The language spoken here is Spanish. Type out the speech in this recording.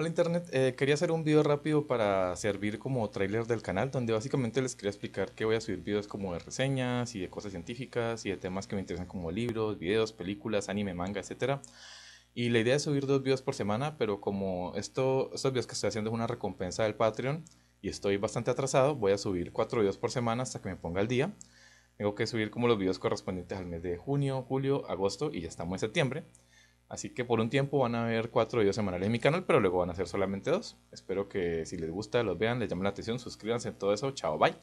Hola Internet, eh, quería hacer un video rápido para servir como trailer del canal donde básicamente les quería explicar que voy a subir videos como de reseñas y de cosas científicas y de temas que me interesan como libros, videos, películas, anime, manga, etc. Y la idea es subir dos videos por semana, pero como esto, estos videos que estoy haciendo es una recompensa del Patreon y estoy bastante atrasado, voy a subir cuatro videos por semana hasta que me ponga el día. Tengo que subir como los videos correspondientes al mes de junio, julio, agosto y ya estamos en septiembre. Así que por un tiempo van a haber cuatro videos semanales en mi canal, pero luego van a ser solamente dos. Espero que si les gusta, los vean, les llamen la atención, suscríbanse, todo eso. Chao, bye.